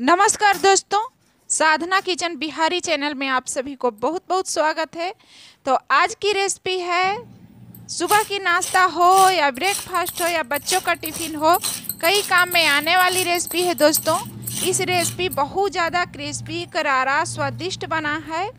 नमस्कार दोस्तों साधना kitchen Bihari channel में आप सभी को बहुत बहुत स्वागत है तो आज की रेसिपी है सुबह की नाश्ता हो या ब्रेकफास्ट हो या बच्चों का टिफिन हो कई काम में आने वाली रेसिपी है दोस्तों इस रेसिपी बहुत ज़्यादा क्रिस्पी करारा स्वादिष्ट बना है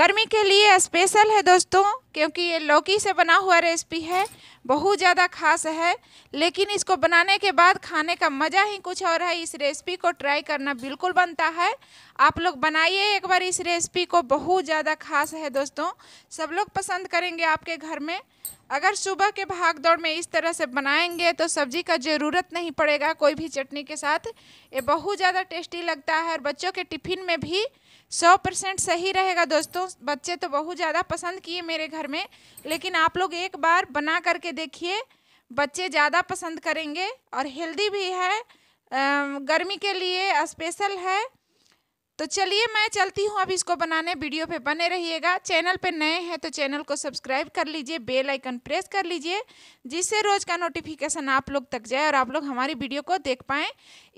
गर्मी के लिए स्पेशल है दोस्तों क्योंकि ये लौकी से बना हुआ रेसिपी है बहुत ज़्यादा खास है लेकिन इसको बनाने के बाद खाने का मज़ा ही कुछ और है इस रेसिपी को ट्राई करना बिल्कुल बनता है आप लोग बनाइए एक बार इस रेसिपी को बहुत ज़्यादा खास है दोस्तों सब लोग पसंद करेंगे आपके घर में अगर सुबह के भाग दौड़ में इस तरह से बनाएंगे तो सब्जी का ज़रूरत नहीं पड़ेगा कोई भी चटनी के साथ ये बहुत ज़्यादा टेस्टी लगता है और बच्चों के टिफ़िन में भी सौ परसेंट सही रहेगा दोस्तों बच्चे तो बहुत ज़्यादा पसंद किए मेरे घर में लेकिन आप लोग एक बार बना करके देखिए बच्चे ज़्यादा पसंद करेंगे और हेल्दी भी है गर्मी के लिए स्पेशल है तो चलिए मैं चलती हूँ अब इसको बनाने वीडियो पे बने रहिएगा चैनल पे नए हैं तो चैनल को सब्सक्राइब कर लीजिए बेल आइकन प्रेस कर लीजिए जिससे रोज़ का नोटिफिकेशन आप लोग तक जाए और आप लोग हमारी वीडियो को देख पाएँ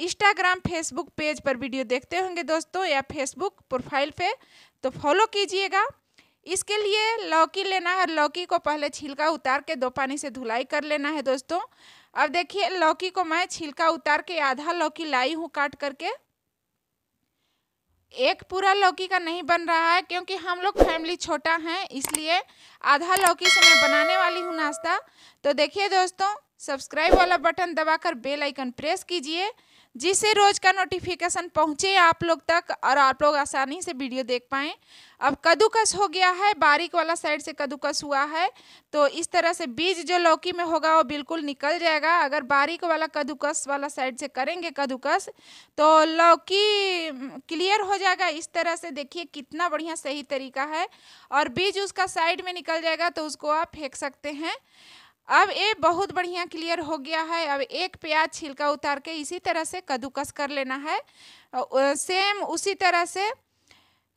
इंस्टाग्राम फेसबुक पेज पर वीडियो देखते होंगे दोस्तों या फेसबुक प्रोफाइल पर तो फॉलो कीजिएगा इसके लिए लौकी लेना है लौकी को पहले छिलका उतार के दो पानी से धुलाई कर लेना है दोस्तों अब देखिए लौकी को मैं छिलका उतार के आधा लौकी लाई हूँ काट करके एक पूरा लौकी का नहीं बन रहा है क्योंकि हम लोग फैमिली छोटा हैं इसलिए आधा लौकी से मैं बनाने वाली हूँ नाश्ता तो देखिए दोस्तों सब्सक्राइब वाला बटन दबाकर बेल आइकन प्रेस कीजिए जिससे रोज़ का नोटिफिकेशन पहुंचे आप लोग तक और आप लोग आसानी से वीडियो देख पाएँ अब कद्दूकस हो गया है बारीक वाला साइड से कद्दूकस हुआ है तो इस तरह से बीज जो लौकी में होगा वो बिल्कुल निकल जाएगा अगर बारीक वाला कद्दूकस वाला साइड से करेंगे कद्दूकस तो लौकी क्लियर हो जाएगा इस तरह से देखिए कितना बढ़िया सही तरीका है और बीज उसका साइड में निकल जाएगा तो उसको आप फेंक सकते हैं अब ये बहुत बढ़िया क्लियर हो गया है अब एक प्याज छिलका उतार के इसी तरह से कद्दूकस कर लेना है सेम उसी तरह से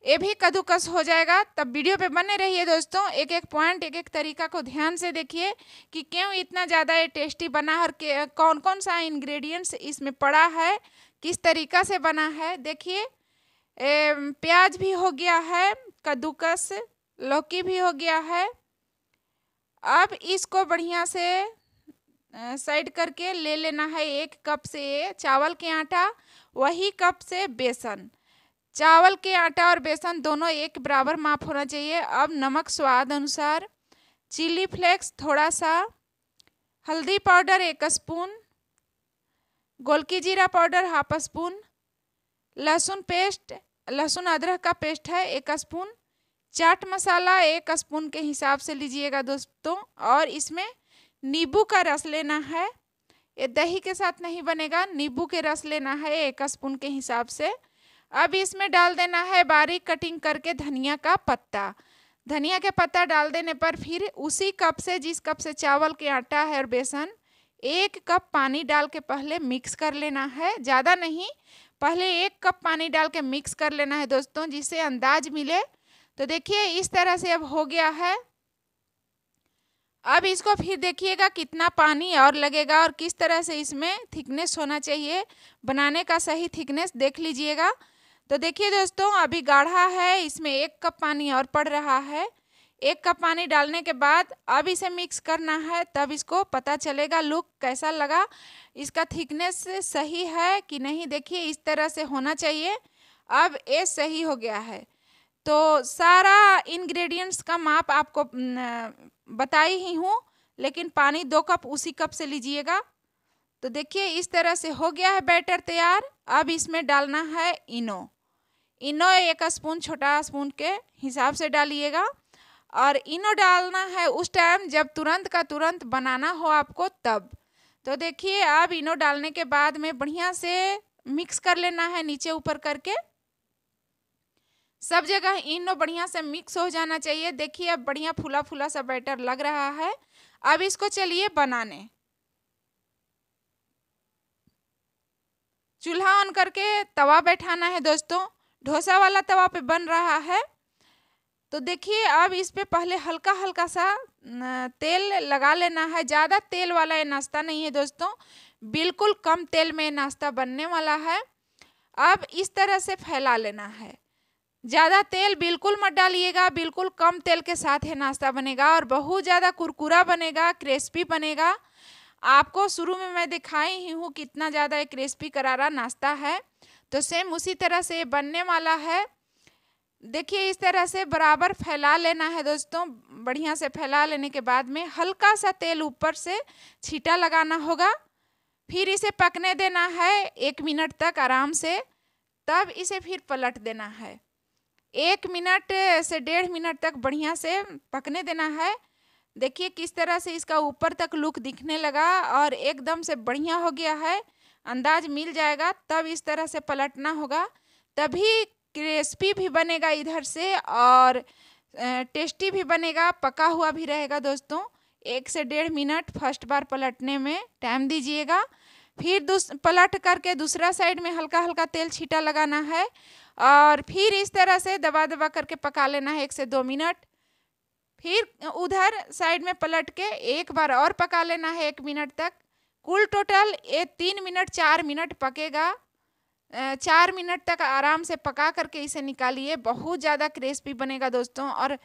ये भी कद्दूकस हो जाएगा तब वीडियो पे बने रहिए दोस्तों एक एक पॉइंट एक एक तरीका को ध्यान से देखिए कि क्यों इतना ज़्यादा ये टेस्टी बना और कौन कौन सा इंग्रेडिएंट्स इसमें पड़ा है किस तरीका से बना है देखिए प्याज भी हो गया है कद्दूकस लौकी भी हो गया है अब इसको बढ़िया से साइड करके ले लेना है एक कप से चावल के आटा वही कप से बेसन चावल के आटा और बेसन दोनों एक बराबर माप होना चाहिए अब नमक स्वाद अनुसार चिली फ्लेक्स थोड़ा सा हल्दी पाउडर एक स्पून गोलकी जीरा पाउडर हाफ स्पून लहसुन पेस्ट लहसुन अदरक का पेस्ट है एक स्पून चाट मसाला एक स्पून के हिसाब से लीजिएगा दोस्तों और इसमें नींबू का रस लेना है ये दही के साथ नहीं बनेगा नींबू के रस लेना है एक स्पून के हिसाब से अब इसमें डाल देना है बारीक कटिंग करके धनिया का पत्ता धनिया के पत्ता डाल देने पर फिर उसी कप से जिस कप से चावल के आटा है और बेसन एक कप पानी डाल के पहले मिक्स कर लेना है ज़्यादा नहीं पहले एक कप पानी डाल के मिक्स कर लेना है दोस्तों जिससे अंदाज मिले तो देखिए इस तरह से अब हो गया है अब इसको फिर देखिएगा कितना पानी और लगेगा और किस तरह से इसमें थिकनेस होना चाहिए बनाने का सही थिकनेस देख लीजिएगा तो देखिए दोस्तों अभी गाढ़ा है इसमें एक कप पानी और पड़ रहा है एक कप पानी डालने के बाद अब इसे मिक्स करना है तब इसको पता चलेगा लुक कैसा लगा इसका थिकनेस सही है कि नहीं देखिए इस तरह से होना चाहिए अब ये सही हो गया है तो सारा इंग्रेडिएंट्स का माप आपको बताई ही हूँ लेकिन पानी दो कप उसी कप से लीजिएगा तो देखिए इस तरह से हो गया है बैटर तैयार अब इसमें डालना है इनो इनो एक स्पून छोटा स्पून के हिसाब से डालिएगा और इनो डालना है उस टाइम जब तुरंत का तुरंत बनाना हो आपको तब तो देखिए अब इनो डालने के बाद में बढ़िया से मिक्स कर लेना है नीचे ऊपर करके सब जगह इनो बढ़िया से मिक्स हो जाना चाहिए देखिए अब बढ़िया फूला फूला सा बैटर लग रहा है अब इसको चलिए बनाने चूल्हा ऑन करके तवा बैठाना है दोस्तों ढोसा वाला तवा पे बन रहा है तो देखिए अब इस पर पहले हल्का हल्का सा तेल लगा लेना है ज़्यादा तेल वाला ये नाश्ता नहीं है दोस्तों बिल्कुल कम तेल में नाश्ता बनने वाला है अब इस तरह से फैला लेना है ज़्यादा तेल बिल्कुल मत डालिएगा बिल्कुल कम तेल के साथ है नाश्ता बनेगा और बहुत ज़्यादा कुरकुरा बनेगा क्रिस्पी बनेगा आपको शुरू में मैं दिखाई ही हूँ कितना ज़्यादा एक क्रिस्पी करारा नाश्ता है तो सेम उसी तरह से बनने वाला है देखिए इस तरह से बराबर फैला लेना है दोस्तों बढ़िया से फैला लेने के बाद में हल्का सा तेल ऊपर से छीटा लगाना होगा फिर इसे पकने देना है एक मिनट तक आराम से तब इसे फिर पलट देना है एक मिनट से डेढ़ मिनट तक बढ़िया से पकने देना है देखिए किस तरह से इसका ऊपर तक लुक दिखने लगा और एकदम से बढ़िया हो गया है अंदाज मिल जाएगा तब इस तरह से पलटना होगा तभी क्रिस्पी भी बनेगा इधर से और टेस्टी भी बनेगा पका हुआ भी रहेगा दोस्तों एक से डेढ़ मिनट फर्स्ट बार पलटने में टाइम दीजिएगा फिर दूस पलट करके दूसरा साइड में हल्का हल्का तेल छीटा लगाना है और फिर इस तरह से दबा दबा करके पका लेना है एक से दो मिनट फिर उधर साइड में पलट के एक बार और पका लेना है एक मिनट तक कुल टोटल ये तीन मिनट चार मिनट पकेगा चार मिनट तक आराम से पका करके इसे निकालिए बहुत ज़्यादा क्रिस्पी बनेगा दोस्तों और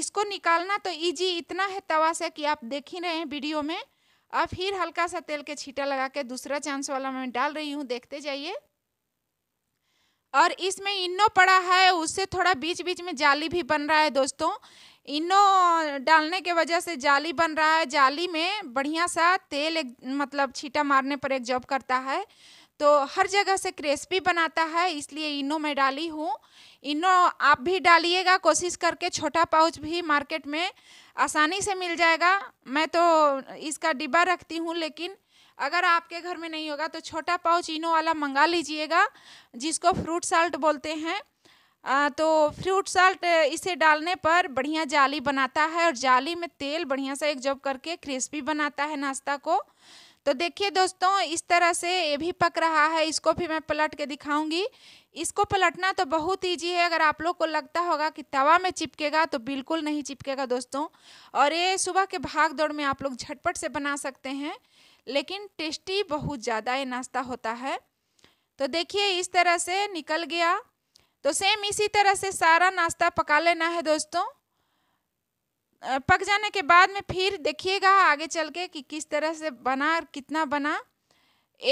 इसको निकालना तो इजी इतना है तवा से कि आप देख ही रहे हैं वीडियो में और फिर हल्का सा तेल के छीटा लगा के दूसरा चांस वाला मैं डाल रही हूँ देखते जाइए और इसमें इन्नो पड़ा है उससे थोड़ा बीच बीच में जाली भी बन रहा है दोस्तों इन्नो डालने के वजह से जाली बन रहा है जाली में बढ़िया सा तेल एक मतलब छीटा मारने पर एक जॉब करता है तो हर जगह से क्रिस्पी बनाता है इसलिए इनो मैं डाली हूँ इनो आप भी डालिएगा कोशिश करके छोटा पाउच भी मार्केट में आसानी से मिल जाएगा मैं तो इसका डिब्बा रखती हूँ लेकिन अगर आपके घर में नहीं होगा तो छोटा पाउच इनो वाला मंगा लीजिएगा जिसको फ्रूट साल्ट बोलते हैं आ, तो फ्रूट साल्ट इसे डालने पर बढ़िया जाली बनाता है और जाली में तेल बढ़िया सा एक जब करके क्रिस्पी बनाता है नाश्ता को तो देखिए दोस्तों इस तरह से ये भी पक रहा है इसको भी मैं पलट के दिखाऊंगी इसको पलटना तो बहुत ईजी है अगर आप लोग को लगता होगा कि तवा में चिपकेगा तो बिल्कुल नहीं चिपकेगा दोस्तों और ये सुबह के भाग दौड़ में आप लोग झटपट से बना सकते हैं लेकिन टेस्टी बहुत ज़्यादा ये नाश्ता होता है तो देखिए इस तरह से निकल गया तो सेम इसी तरह से सारा नाश्ता पका लेना है दोस्तों पक जाने के बाद में फिर देखिएगा आगे चल के कि किस तरह से बना और कितना बना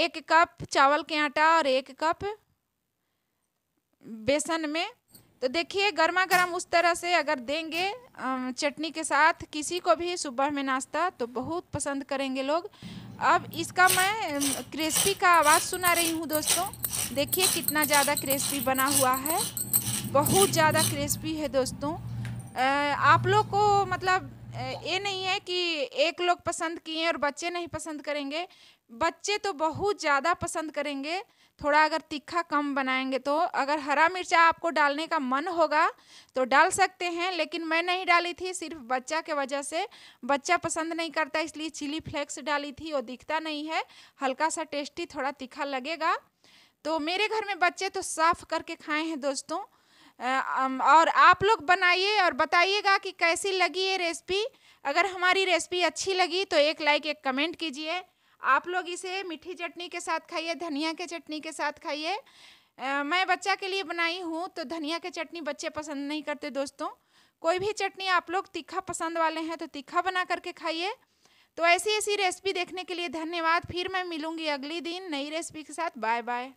एक कप चावल के आटा और एक कप बेसन में तो देखिए गर्मा गर्म उस तरह से अगर देंगे चटनी के साथ किसी को भी सुबह में नाश्ता तो बहुत पसंद करेंगे लोग अब इसका मैं क्रिस्पी का आवाज़ सुना रही हूँ दोस्तों देखिए कितना ज़्यादा क्रिस्पी बना हुआ है बहुत ज़्यादा क्रिस्पी है दोस्तों आप लोग को मतलब ये नहीं है कि एक लोग पसंद किए और बच्चे नहीं पसंद करेंगे बच्चे तो बहुत ज़्यादा पसंद करेंगे थोड़ा अगर तीखा कम बनाएंगे तो अगर हरा मिर्चा आपको डालने का मन होगा तो डाल सकते हैं लेकिन मैं नहीं डाली थी सिर्फ बच्चा के वजह से बच्चा पसंद नहीं करता इसलिए चिली फ्लेक्स डाली थी वो दिखता नहीं है हल्का सा टेस्टी थोड़ा तीखा लगेगा तो मेरे घर में बच्चे तो साफ़ करके खाए हैं दोस्तों और आप लोग बनाइए और बताइएगा कि कैसी लगी ये रेसिपी अगर हमारी रेसिपी अच्छी लगी तो एक लाइक एक कमेंट कीजिए आप लोग इसे मीठी चटनी के साथ खाइए धनिया के चटनी के साथ खाइए मैं बच्चा के लिए बनाई हूँ तो धनिया के चटनी बच्चे पसंद नहीं करते दोस्तों कोई भी चटनी आप लोग तीखा पसंद वाले हैं तो तीखा बना करके खाइए तो ऐसी ऐसी रेसिपी देखने के लिए धन्यवाद फिर मैं मिलूँगी अगली दिन नई रेसिपी के साथ बाय बाय